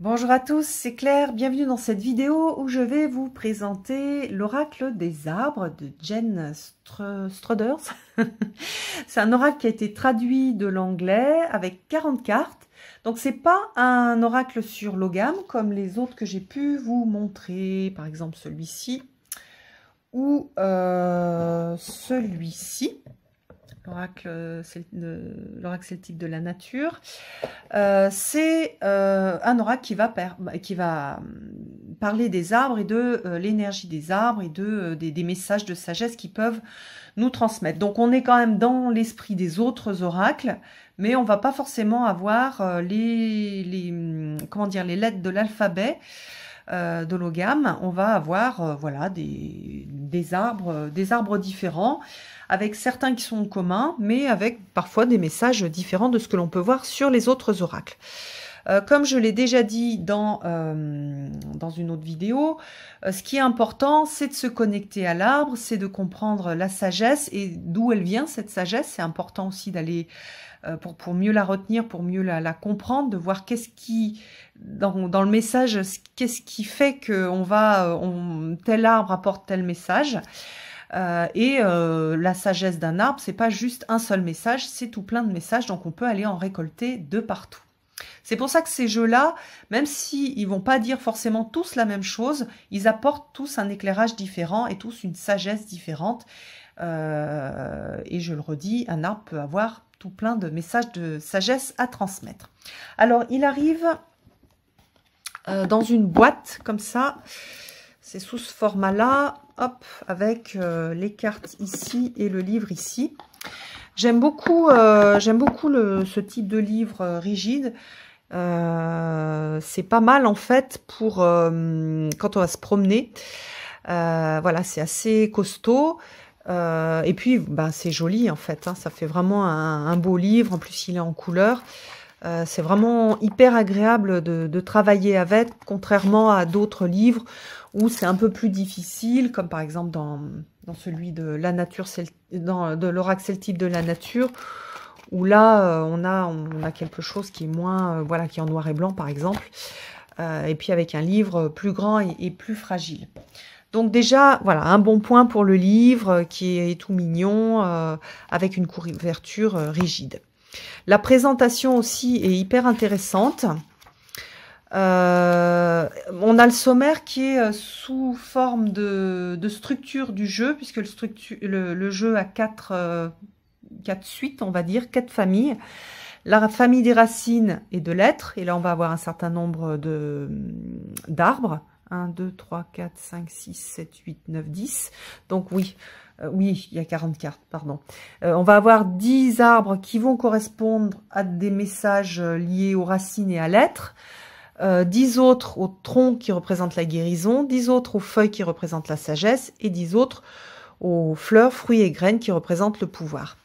Bonjour à tous, c'est Claire, bienvenue dans cette vidéo où je vais vous présenter l'oracle des arbres de Jen Str c'est un oracle qui a été traduit de l'anglais avec 40 cartes. Donc c'est pas un oracle sur l'ogame comme les autres que j'ai pu vous montrer, par exemple celui-ci ou euh, celui-ci. Euh, l'oracle celtique de la nature. Euh, c'est euh, un oracle qui va, bah, parler des arbres et de l'énergie des arbres et de, des, messages de sagesse qui peuvent nous transmettre. Donc on est quand même dans l'esprit des autres oracles, mais on va pas forcément avoir les hum, comment dire les lettres de l'alphabet. Euh, de on va avoir euh, voilà des, des arbres, euh, des arbres différents, avec certains qui sont communs, mais avec parfois des messages différents de ce que l'on peut voir sur les autres oracles. comme je l'ai déjà dit dans, dans une autre vidéo, ce qui est important, c'est de se connecter à l'arbre, c'est de comprendre la sagesse et d'où elle vient cette sagesse. C'est important aussi d'aller euh, pour, pour mieux la retenir, pour mieux la, la comprendre, de voir qu'est-ce qui, dans, dans le message, qu'est-ce qui fait que on va, euh, on, tel arbre apporte tel message. Euh, et la sagesse d'un arbre, c'est pas juste un seul message, c'est tout plein de messages, donc on peut aller en récolter de partout. C'est pour ça que ces jeux-là, même s'ils ils vont pas dire forcément tous la même chose, ils apportent tous un éclairage différent et tous une sagesse différente. Euh, et je le redis, un arbre peut avoir tout plein de messages de sagesse à transmettre. Alors, il arrive euh, dans une boîte comme ça. C'est sous ce format-là, hop, avec euh, les cartes ici et le livre ici. J'aime beaucoup, j'aime beaucoup ce type de livre rigide. Euh, c'est pas mal en fait pour euh, quand on va se promener. Euh, voilà, c'est assez costaud. et puis, bah, c'est joli en fait. Hein. ça fait vraiment un, beau livre. En plus, il est en couleur. c'est vraiment hyper agréable de, travailler avec, contrairement à d'autres livres où c'est un peu plus difficile, comme par exemple dans, celui de la nature, dans, de l'oracle celtique de la nature, où là, euh, on, a, on a quelque chose qui est moins, euh, voilà, qui est en noir et blanc, par exemple, euh, et puis avec un livre plus grand et, plus fragile. Donc déjà, voilà, un bon point pour le livre qui est tout mignon, avec une couverture rigide. La présentation aussi est hyper intéressante. on a le sommaire qui est sous forme de, structure du jeu, puisque le, le jeu a quatre quatre suites, on va dire, quatre familles. La famille des racines et de l'être, et là on va avoir un certain nombre de d'arbres. 1, 2, 3, 4, 5, 6, 7, 8, 9, 10. Donc oui, euh, oui, il y a 40 cartes, pardon. Euh, on va avoir 10 arbres qui vont correspondre à des messages euh, liés aux racines et à l'être. Euh, 10 autres aux troncs qui représentent la guérison, 10 autres aux feuilles qui représentent la sagesse et 10 autres aux fleurs, fruits et graines qui représentent le pouvoir.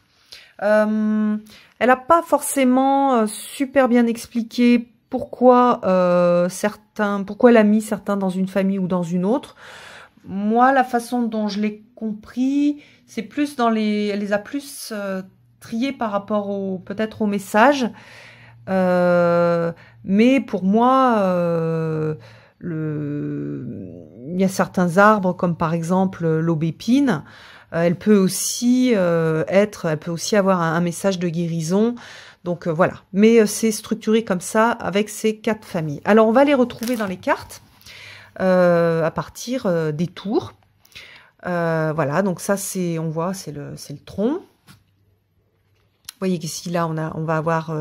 Euh, elle n'a pas forcément euh, super bien expliqué pourquoi euh, certains, pourquoi elle a mis certains dans une famille ou dans une autre. Moi, la façon dont je l'ai compris, c'est plus dans les, elle les a plus triés par rapport au, peut-être au message. mais pour moi, il y a certains arbres comme par exemple l'aubépine. Euh, elle peut aussi euh, être, elle peut aussi avoir un, message de guérison. Donc euh, voilà. Mais c'est structuré comme ça avec ces quatre familles. Alors on va les retrouver dans les cartes à partir des tours. voilà, donc ça c'est, on voit, c'est le, le tronc. Vous voyez qu'ici, là, on, a, on va avoir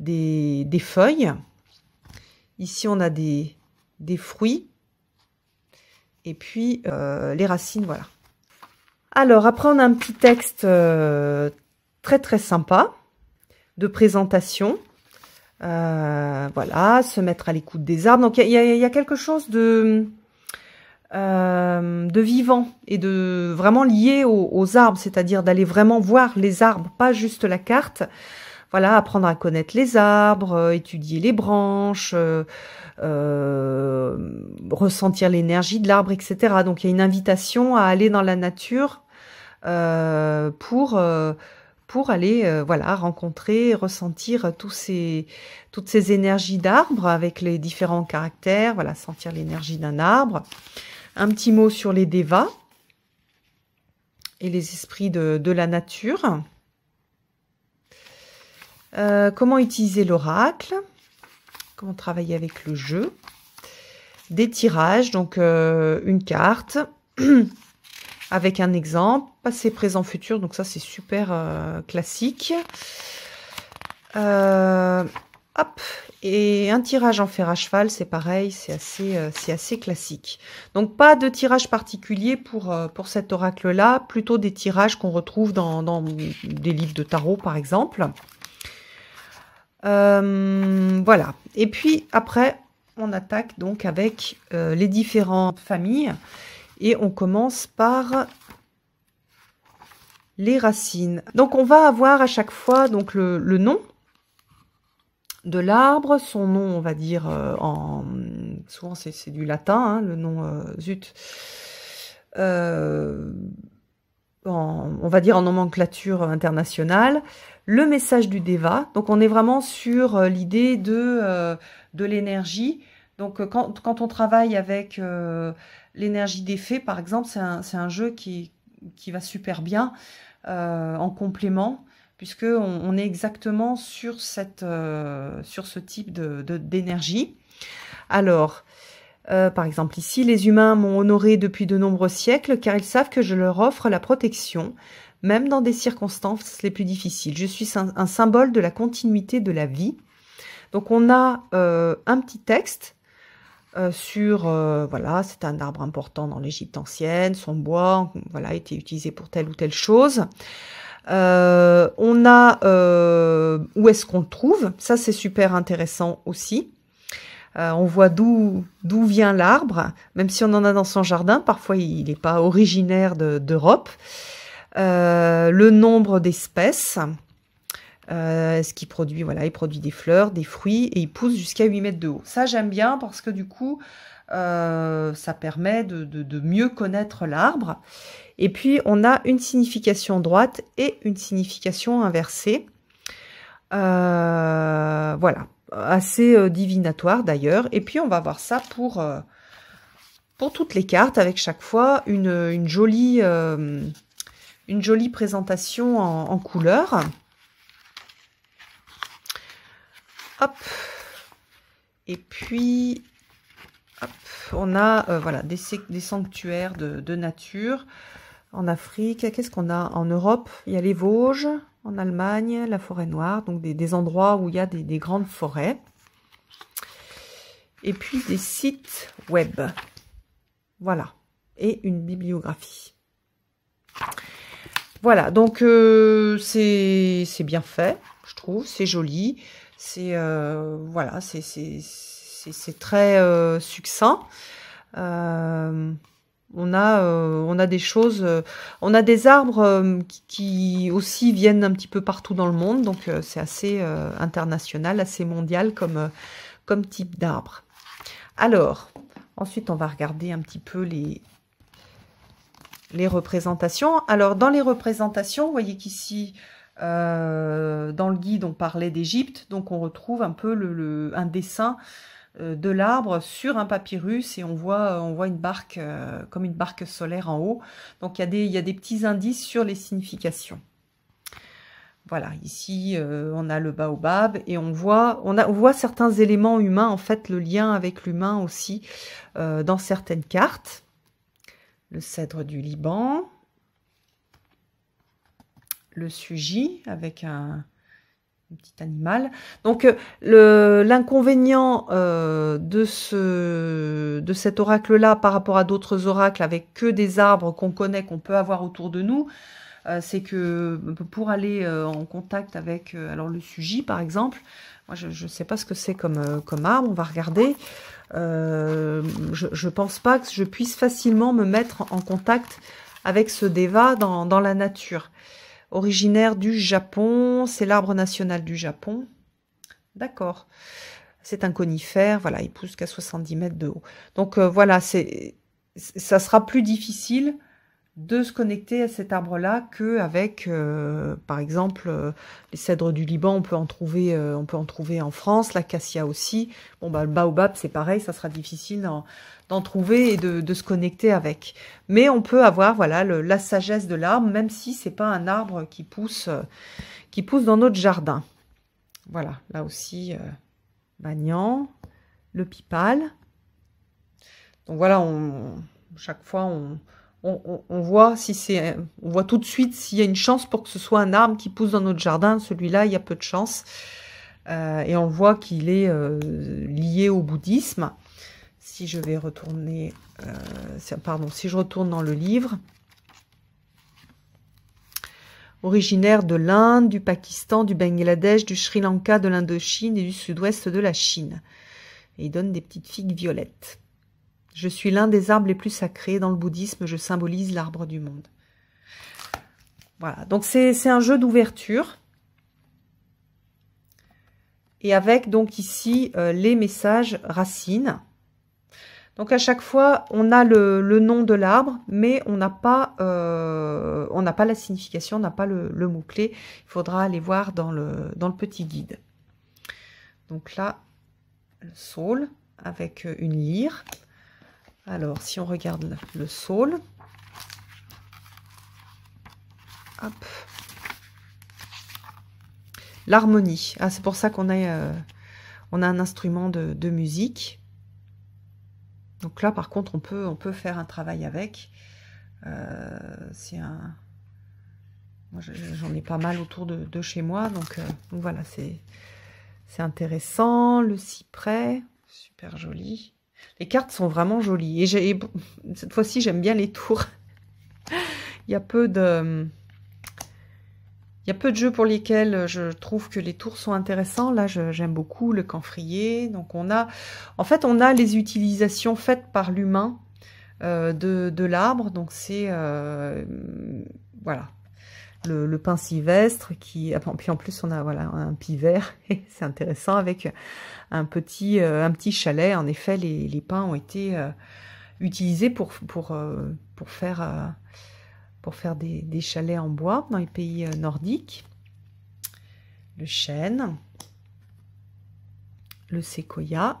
des, feuilles. Ici, on a des, des fruits. Et puis, les racines, voilà. Alors, après, on a un petit texte euh, très, très sympa de présentation. Euh, voilà, se mettre à l'écoute des arbres. Donc, il y, a quelque chose de, euh, de vivant et de vraiment lié aux, arbres, c'est-à-dire d'aller vraiment voir les arbres, pas juste la carte. Voilà, apprendre à connaître les arbres, étudier les branches, ressentir l'énergie de l'arbre, etc. Donc, il y a une invitation à aller dans la nature euh, pour, euh, pour aller euh, voilà rencontrer, ressentir tous ces, toutes ces énergies d'arbres avec les différents caractères, voilà sentir l'énergie d'un arbre. Un petit mot sur les dévas et les esprits de, la nature. comment utiliser l'oracle, comment travailler avec le jeu, des tirages, donc une carte, avec un exemple, passé, présent, futur. Donc ça, c'est super euh, classique. Euh, et un tirage en fer à cheval, c'est pareil, c'est assez, euh, assez classique. Donc pas de tirage particulier pour, pour cet oracle-là, plutôt des tirages qu'on retrouve dans, dans, des livres de tarot, par exemple. voilà. Et puis après, on attaque donc avec les différentes familles. Et on commence par les racines. Donc on va avoir à chaque fois donc le, nom de l'arbre, son nom on va dire euh, en... Souvent c'est du latin, hein, le nom euh, zut. Euh, on va dire en nomenclature internationale, le message du Deva. Donc on est vraiment sur l'idée de, de l'énergie. Donc quand, quand, on travaille avec L'énergie des fées, par exemple, c'est un, jeu qui, va super bien euh, en complément, puisque on, est exactement sur, cette, euh, sur ce type d'énergie. De, Alors, euh, par exemple ici, les humains m'ont honoré depuis de nombreux siècles car ils savent que je leur offre la protection, même dans des circonstances les plus difficiles. Je suis un, symbole de la continuité de la vie. Donc on a un petit texte euh, sur, euh, voilà, c'est un arbre important dans l'Égypte ancienne, son bois, voilà, était utilisé pour telle ou telle chose. Euh, on a où est-ce qu'on le trouve, ça c'est super intéressant aussi. on voit d'où d'où vient l'arbre, même si on en a dans son jardin, parfois il n'est pas originaire d'Europe. le nombre d'espèces, euh, ce qui produit, voilà, il produit des fleurs, des fruits et il pousse jusqu'à 8 mètres de haut. Ça, j'aime bien parce que du coup, euh, ça permet de, mieux connaître l'arbre. Et puis, on a une signification droite et une signification inversée. Euh, voilà, assez divinatoire d'ailleurs. Et puis, on va voir ça pour, pour toutes les cartes avec chaque fois une, jolie, une jolie présentation en, en couleurs. Et puis, on a euh, voilà, des, sanctuaires de, nature en Afrique. Qu'est-ce qu'on a en Europe Il y a les Vosges, en Allemagne, la forêt noire, donc des, endroits où il y a des, grandes forêts. Et puis des sites web. Voilà. Et une bibliographie. Voilà, donc euh, c'est bien fait, je trouve, c'est joli. C'est euh, voilà, c'est très euh, succinct. Euh, on a, on a, des choses, on a des arbres qui, qui, aussi viennent un petit peu partout dans le monde, donc c'est assez international, assez mondial comme, comme type d'arbre. Alors, ensuite on va regarder un petit peu les, les représentations. Alors dans les représentations, vous voyez qu'ici euh, dans le guide, on parlait d'Égypte, donc on retrouve un peu le, un dessin euh, de l'arbre sur un papyrus et on voit, on voit une barque euh, comme une barque solaire en haut. Donc il y, a des, il y a des petits indices sur les significations. Voilà, ici on a le baobab et on voit, on, a, on voit certains éléments humains, en fait le lien avec l'humain aussi dans certaines cartes. Le cèdre du Liban, le Suji avec un, petit animal. Donc euh, l'inconvénient euh, de, ce, de cet oracle-là par rapport à d'autres oracles avec que des arbres qu'on connaît, qu'on peut avoir autour de nous, euh, c'est que pour aller en contact avec alors le Suji par exemple, moi je ne sais pas ce que c'est comme, comme arbre, on va regarder. je ne pense pas que je puisse facilement me mettre en contact avec ce déva dans la nature originaire du Japon, c'est l'arbre national du Japon. D'accord. C'est un conifère, voilà, il pousse qu'à 70 mètres de haut. Donc euh, voilà, c'est ça sera plus difficile de se connecter à cet arbre-là qu'avec, euh, par exemple, euh, les cèdres du Liban, on peut en trouver, euh, on peut en trouver en France, l'acacia aussi. Bon, bah, le baobab, c'est pareil, ça sera difficile d'en trouver et de, se connecter avec. Mais on peut avoir, voilà, la sagesse de l'arbre, même si c'est pas un arbre qui pousse, qui pousse dans notre jardin. Voilà, là aussi, Bagnan, le pipal. Donc voilà, on, chaque fois, on on, voit si c'est, on voit tout de suite s'il y a une chance pour que ce soit un arbre qui pousse dans notre jardin. Celui-là, il y a peu de chance. Euh, et on voit qu'il est euh, lié au bouddhisme. Si je vais retourner, euh, pardon, si je retourne dans le livre, originaire de l'Inde, du Pakistan, du Bangladesh, du Sri Lanka, de l'Indochine et du sud-ouest de la Chine. il donne des petites figues violettes. Je suis l'un des arbres les plus sacrés. Dans le bouddhisme, je symbolise l'arbre du monde. Voilà, donc c'est un jeu d'ouverture. Et avec donc ici euh, les messages racines. Donc à chaque fois, on a le, nom de l'arbre, mais on n'a pas, euh, pas la signification, on n'a pas le, mot-clé. Il faudra aller voir dans le, dans le petit guide. Donc là, le saule avec une lyre. Alors, si on regarde le saule, l'harmonie. Ah, c'est pour ça qu'on a, euh, a un instrument de, musique. Donc là, par contre, on peut, faire un travail avec. Euh, moi, j'en ai pas mal autour de, chez moi. Donc, euh, donc voilà, c'est intéressant. Le cyprès, super joli. Les cartes sont vraiment jolies. Et, cette fois-ci, j'aime bien les tours. il y a peu de... Il y a peu de jeux pour lesquels je trouve que les tours sont intéressants. Là, j'aime beaucoup le camphrier. Donc, on a, en fait, on a les utilisations faites par l'humain euh, de, de l'arbre. Donc, c'est, euh, voilà, le, pin pain sylvestre qui ah puis en plus on a voilà un et c'est intéressant avec un petit euh, un petit chalet en effet les, pins ont été euh, utilisés pour euh, faire pour faire des, des, chalets en bois dans les pays nordiques le chêne le séquoia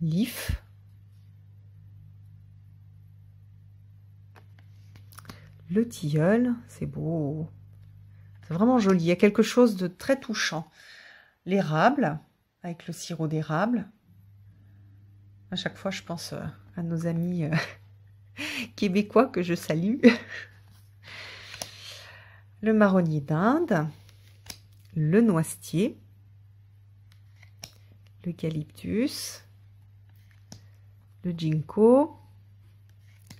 l'if le tilleul. C'est beau. C'est vraiment joli. Il y a quelque chose de très touchant. L'érable, avec le sirop d'érable. À chaque fois, je pense euh, à nos amis euh, québécois que je salue. le marronnier d'Inde, le noisetier, l'eucalyptus, le ginkgo,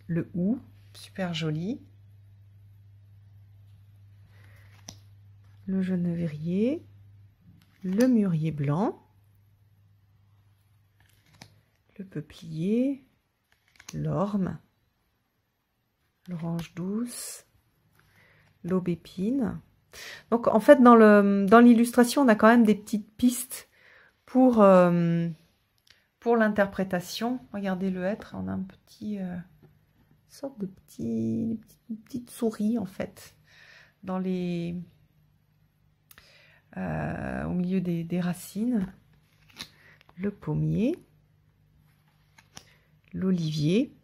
le hou, super joli, le genévrier, le mûrier blanc, le peuplier, l'orme, l'orange douce, l'aubépine. Donc en fait dans l'illustration dans on a quand même des petites pistes pour, euh, pour l'interprétation. Regardez le être, on a un petit euh, sorte de petit, petite souris en fait dans les euh, au milieu des, des racines, le pommier, l'olivier.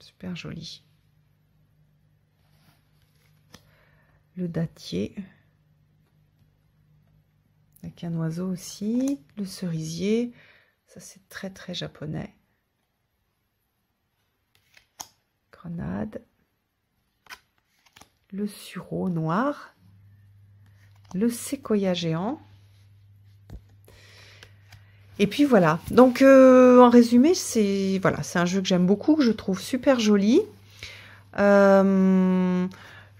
Super joli. Le dattier. Avec un oiseau aussi. Le cerisier. Ça, c'est très, très japonais. Grenade. Le sureau noir le séquoia géant. Et puis voilà. Donc euh, en résumé, c'est voilà, c'est un jeu que j'aime beaucoup, que je trouve super joli. Euh,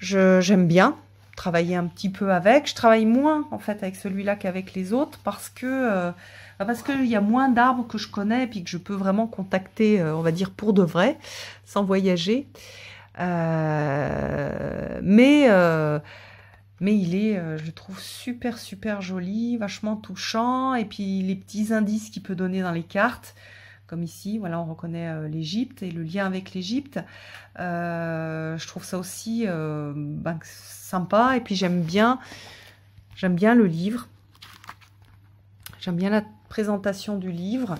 j'aime bien travailler un petit peu avec. Je travaille moins en fait avec celui-là qu'avec les autres parce que euh, parce qu'il y a moins d'arbres que je connais et puis que je peux vraiment contacter, on va dire pour de vrai, sans voyager. mais mais il est, euh, je le trouve super, super joli, vachement touchant. Et puis les petits indices qu'il peut donner dans les cartes, comme ici, voilà, on reconnaît euh, l'Égypte et le lien avec l'Égypte. Euh, je trouve ça aussi ben, sympa. Et puis j'aime bien, j'aime bien le livre. J'aime bien la présentation du livre.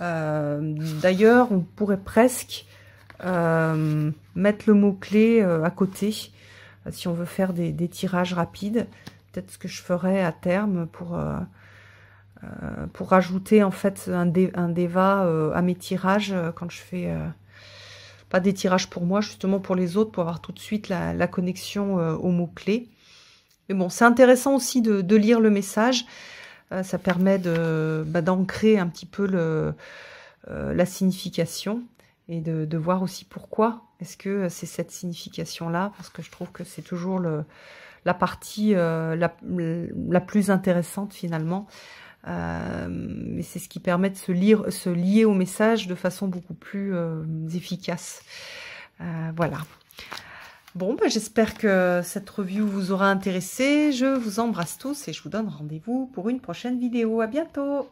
D'ailleurs, on pourrait presque mettre le mot-clé à côté euh, si on veut faire des, tirages rapides, peut-être ce que je ferais à terme pour, euh, euh, rajouter en fait un, dé, déva à mes tirages quand je fais pas des tirages pour moi, justement pour les autres, pour avoir tout de suite la, connexion aux mots-clés. Mais bon, c'est intéressant aussi de, lire le message. ça permet bah, d'ancrer un petit peu la signification et de, voir aussi pourquoi est-ce que c'est cette signification-là, parce que je trouve que c'est toujours la partie euh, la, plus intéressante finalement. Euh, mais c'est ce qui permet de se, lire, se lier au message de façon beaucoup plus euh, efficace. voilà. Bon, bah, j'espère que cette review vous aura intéressé. Je vous embrasse tous et je vous donne rendez-vous pour une prochaine vidéo. À bientôt